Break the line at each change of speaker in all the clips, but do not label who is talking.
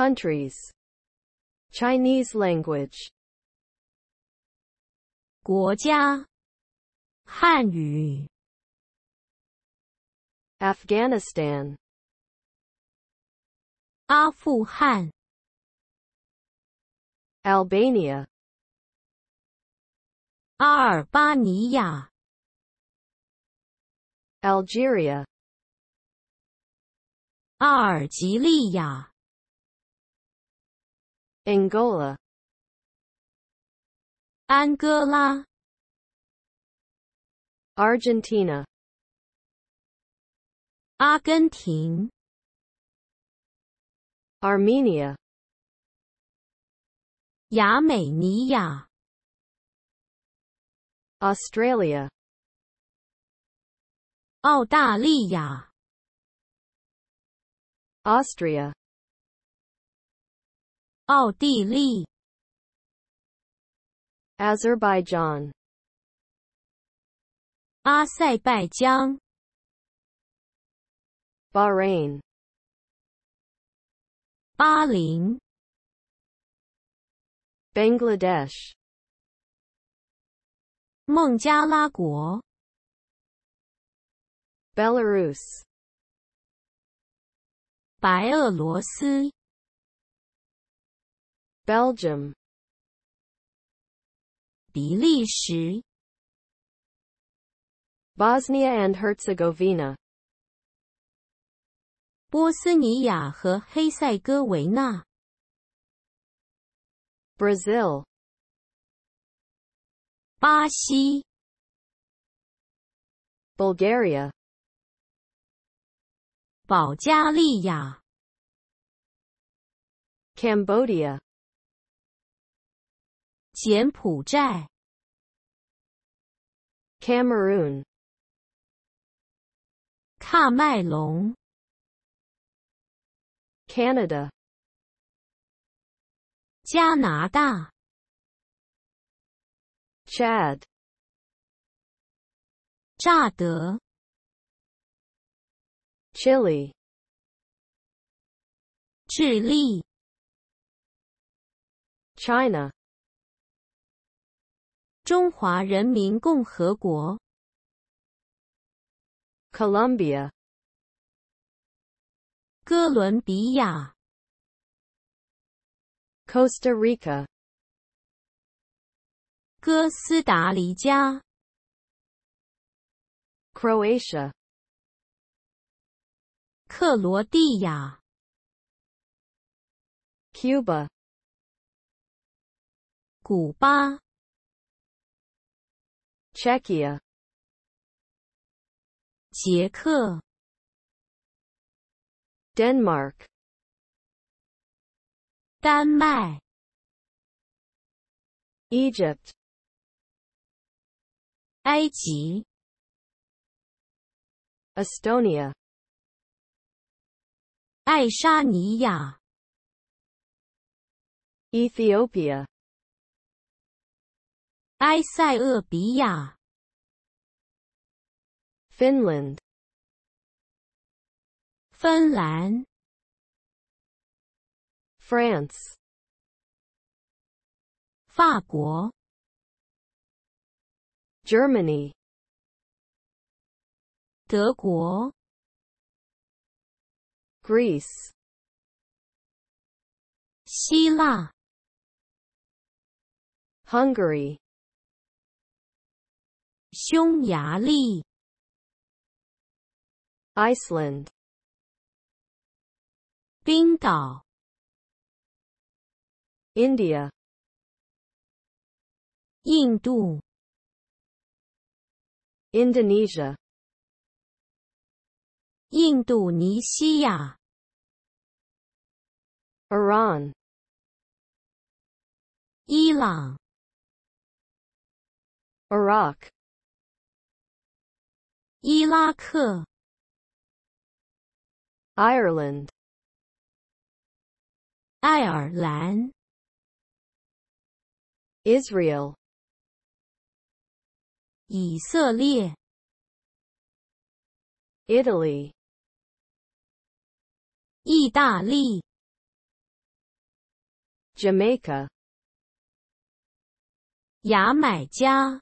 Countries Chinese language 国家汉语 Afghanistan 阿富汗 Albania 阿尔巴尼亚 Algeria 阿尔及利亚 Angola 安哥拉 Argentina 阿根廷 Armenia 亚美尼亚 Australia 澳大利亚 Austria 奥地利、Azerbaijan、阿塞拜疆、Bahrain、巴林、Bangladesh、孟加拉国、Belarus、白俄罗斯。Belgium 比利时 Bosnia and Herzegovina 波斯尼亚和黑塞哥维那 Brazil 巴西 Bulgaria 保加利亚 Cambodia 柬埔寨，Cameroon，喀麦隆，Canada，加拿大，Chad，乍得，Chile，智利，China。中华人民共和国，Colombia，哥伦比亚，Costa Rica，哥斯达黎加，Croatia，克罗地亚，Cuba，古巴。Czechia 捷克 Denmark 丹麦 Egypt 埃及 Estonia 爱沙尼亚 Ethiopia 埃塞俄比亚，Finland，芬兰，France，法国，Germany，德国，Greece，希腊，Hungary。匈牙利，Iceland，冰岛，India，印度，Indonesia，印度尼西亚，Iran，伊朗，Iraq。伊拉克 Ireland 爱尔兰 Israel 以色列 Italy 意大利 Jamaica 牙买加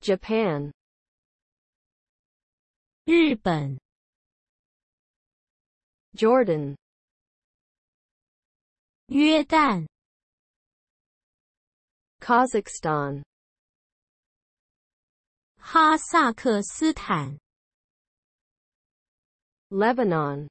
Japan 日本，Jordan，约旦，Kazakhstan，哈萨克斯坦，Lebanon，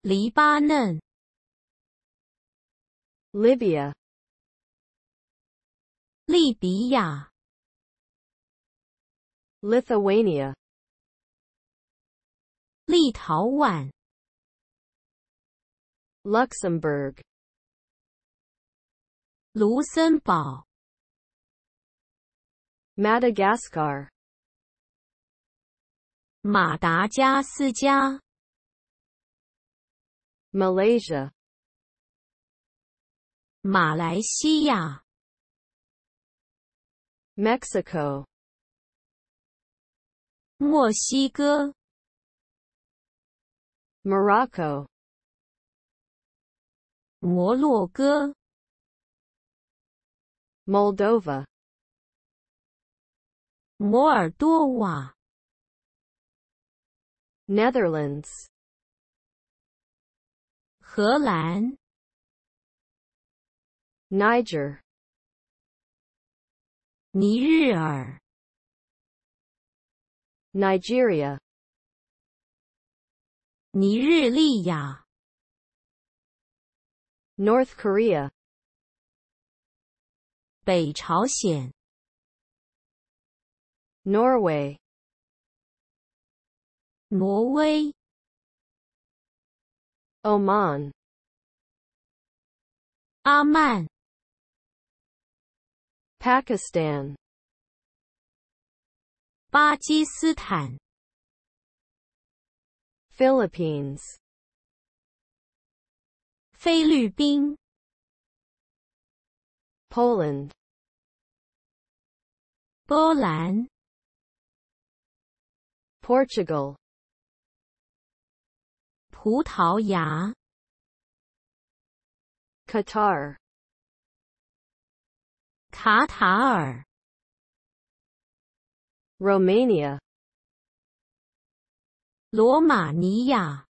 黎巴嫩，Libya，利比亚。Lithuania 立陶宛 Luxembourg Luxembourg, Madagascar Madagascar, Malaysia Malaysia, Mexico 墨西哥，Morocco，摩洛哥，Moldova，摩尔多瓦，Netherlands，荷兰，Niger，尼日尔。Nigeria 尼日利亚 North Korea 北朝鲜 Norway 挪威 Oman 阿曼 Pakistan 巴基斯坦，Philippines，菲律宾，Poland，波兰，Portugal，葡萄牙，Qatar，卡塔尔。Romania Romania,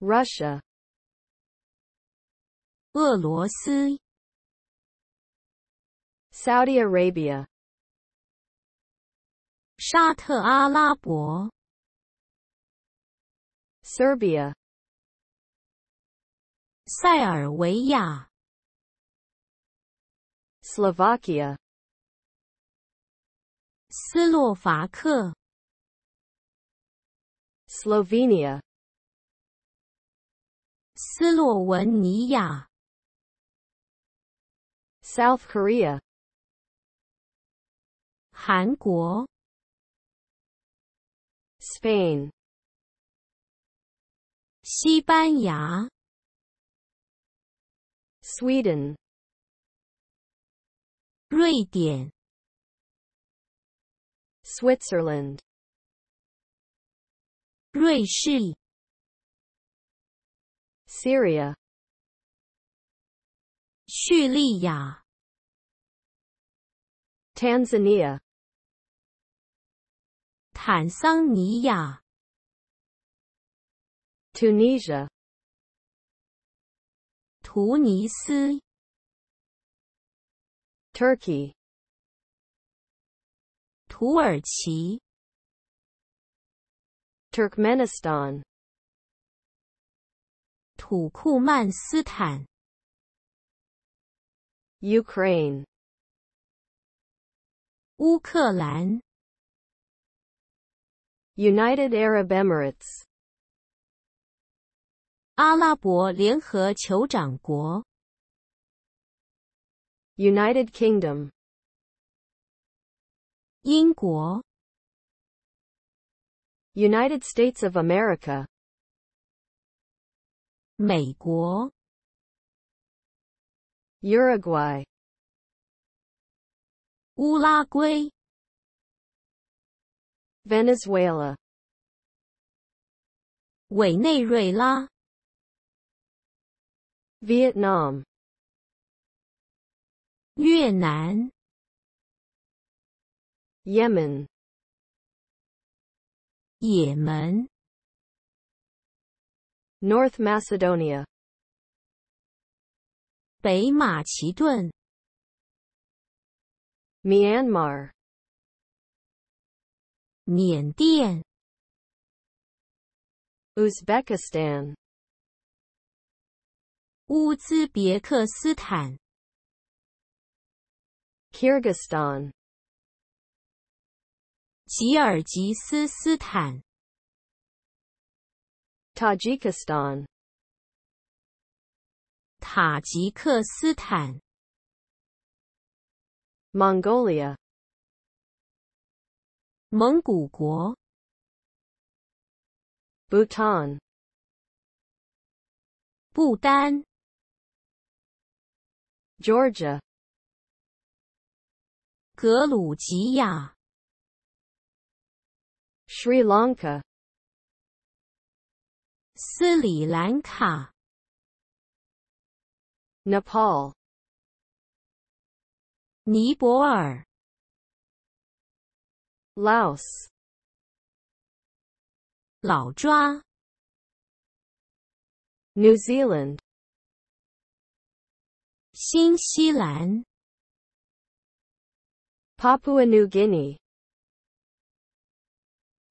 Russia 俄罗斯 Saudi Arabia 沙特阿拉伯 Serbia 塞尔维亚 Slovakia 斯洛伐克 s l o v e n i a 斯洛文尼亚 South Korea 韩国)、Spain 西班牙)、Sweden 瑞典)。Switzerland 瑞士 Syria 叙利亚 Tanzania 坦桑尼亚 Tunisia 突尼斯 Turkey 土耳其 （Turkmenistan）、土库曼斯坦 （Ukraine）、乌克兰 （United Arab Emirates）、阿拉伯联合酋长国 （United Kingdom）。英国 United States of America 美国 Uruguay 乌拉圭 Venezuela 委内瑞拉 Vietnam 越南 Yemen 也门 North Macedonia 北马其顿 Myanmar 缅甸 Uzbekistan 乌兹别克斯坦 Kyrgyzstan 吉尔吉斯斯坦 （Tajikistan）、塔吉克斯坦 （Mongolia）、蒙古国 （Bhutan）、不丹 （Georgia）、格鲁吉亚。Sri Lanka Lanka Nepal 尼泊尔 Laos 老抓 New Zealand 新西兰 Papua New Guinea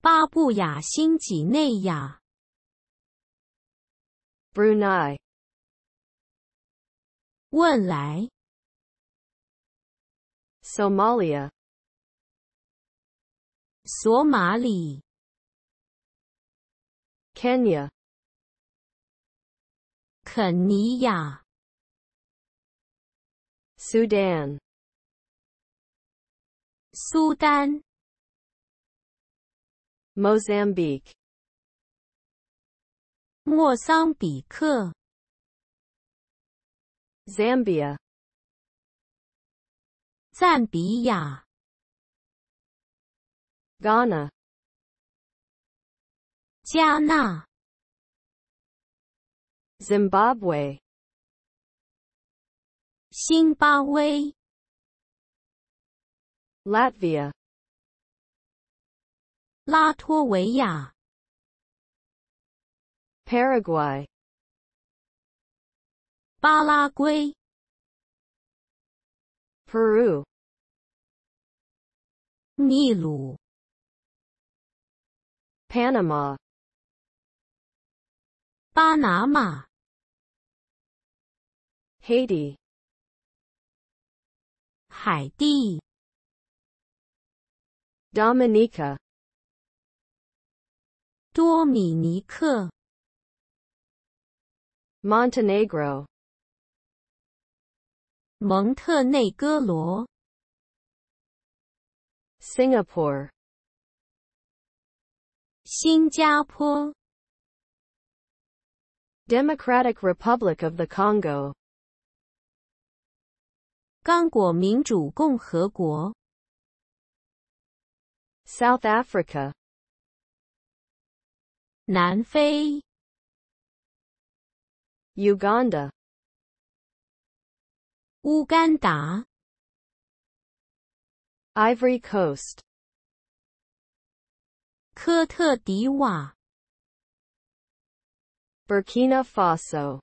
巴布亚新几内亚，Brunei，汶莱，Somalia，索马里，Kenya，肯尼亚，Sudan，苏丹。Mozambique Mozambique, Zambia Zambia, Ghana Ghana, Zimbabwe Zimbabwe, Latvia 拉脱维亚、巴拉圭、秘鲁、巴拿马、海地、Dominica 多米尼克，Montenegro，蒙特内哥罗，Singapore，新加坡，Democratic Republic of the Congo，刚果民主共和国，South Africa。南非、Uganda、乌干达、Ivory Coast、科特迪瓦、Burkina Faso、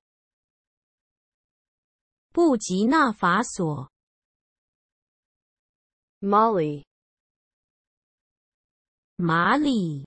布吉纳法索、Mali、马里。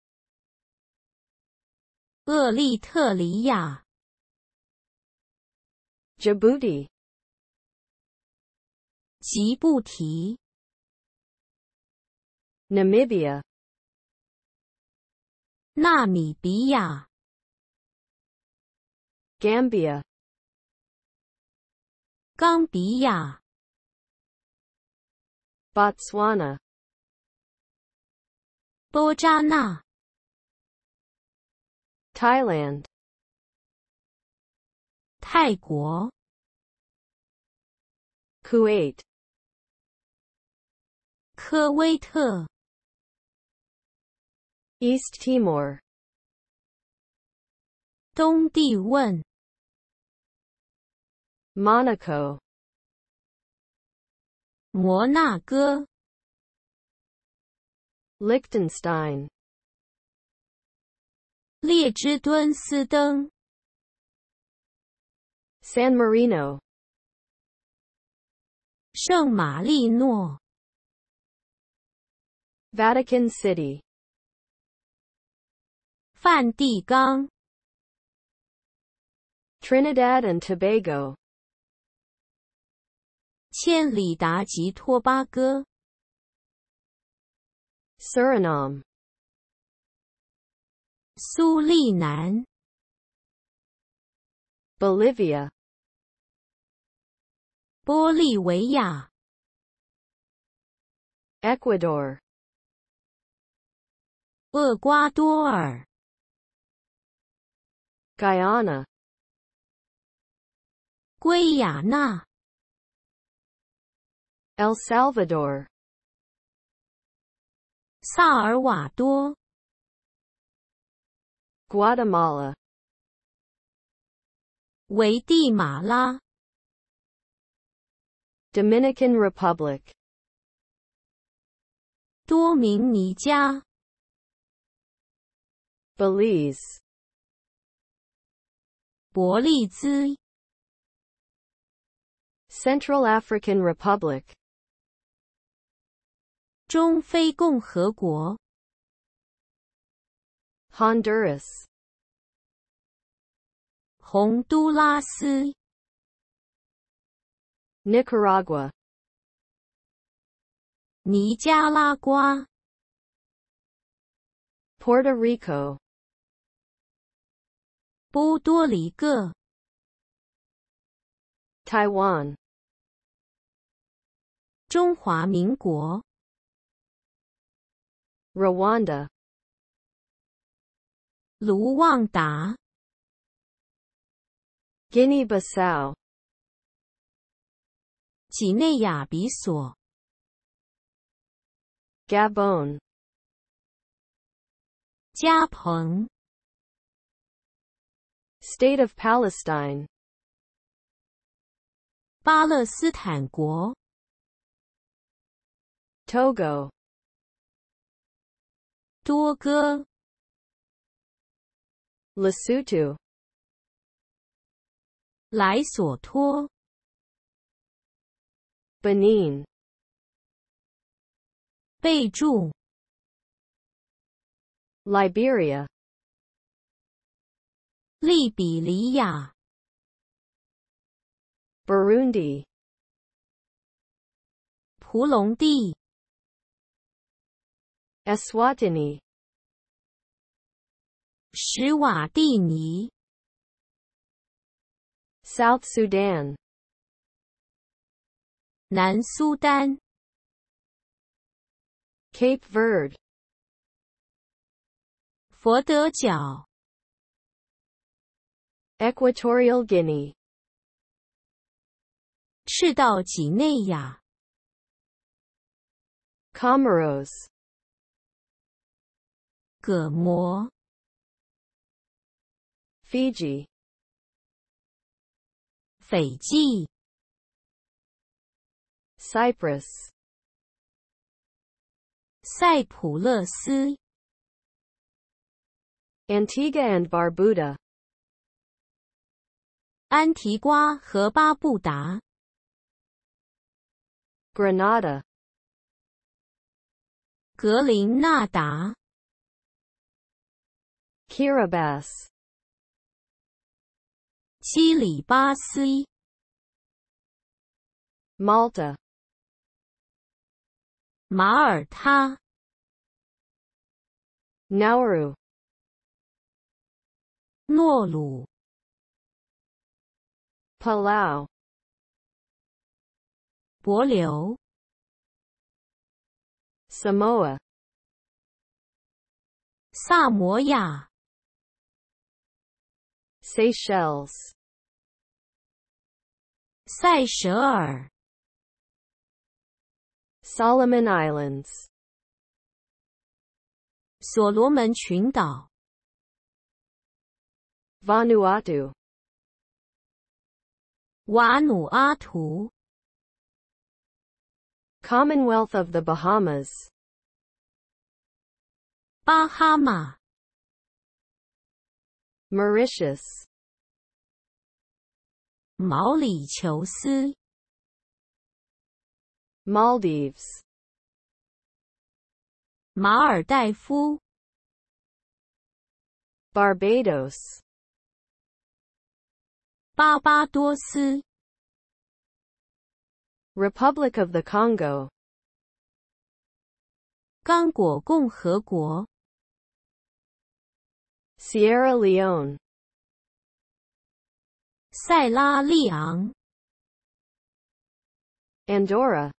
厄立特里亚，Eritrea，吉布提，Djibouti，纳米比亚，Namibia，冈比亚，Gambia，博茨瓦 b o t s w a n a Thailand 泰国 Kuwait 科威特 East Timor 东帝汶 Monaco 摩纳哥 Liechtenstein 列支敦斯登、San Marino、圣马力诺、Vatican City、梵蒂冈、Trinidad and Tobago、千里达及托巴哥、Suriname。苏利南、Bolivia、玻利维亚、Ecuador、厄瓜多尔、Guyana、圭亚那、El Salvador、萨尔瓦多。Guatemala Guatemala, Dominican Republic Dominica, Belize Belize, Central African Republic 中非共和国 Honduras Honduras, Nicaragua Nicaragua, Puerto Rico Puerto Rico, Taiwan 中华民国 Rwanda 卢旺达、Guinea-Bissau、几内亚比索、Gabon、加蓬、State of Palestine、巴勒斯坦国、Togo、多哥。Lesotho，莱索托，Benin，备注，Liberia，利比里亚，Burundi，蒲隆地，Eswatini。史瓦蒂尼 （South Sudan）、南苏丹；Cape Verde、佛得角；Equatorial Guinea、赤道几内亚；Comoros、葛摩。Fiji. Fiji. Cyprus. Cyprus. Antigua and Barbuda. Antigua and Granada. Kiribati. 七里巴斯，Malta，马耳他，Nauru，诺鲁，Palau，帛琉，Samoa，萨摩亚。Seychelles 塞舌尔 Solomon Islands 所罗门群岛 Vanuatu Vanuatu, Commonwealth of the Bahamas Bahamas. Mauritius 毛里求斯 Maldives 马尔代夫 Barbados 巴巴多斯 Republic of the Congo 刚果共和国 Sierra Leone Liang. Andorra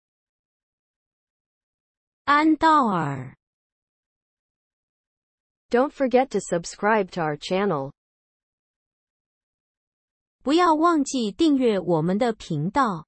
安道尔 Don't forget to subscribe to our channel. 不要忘记订阅我们的频道。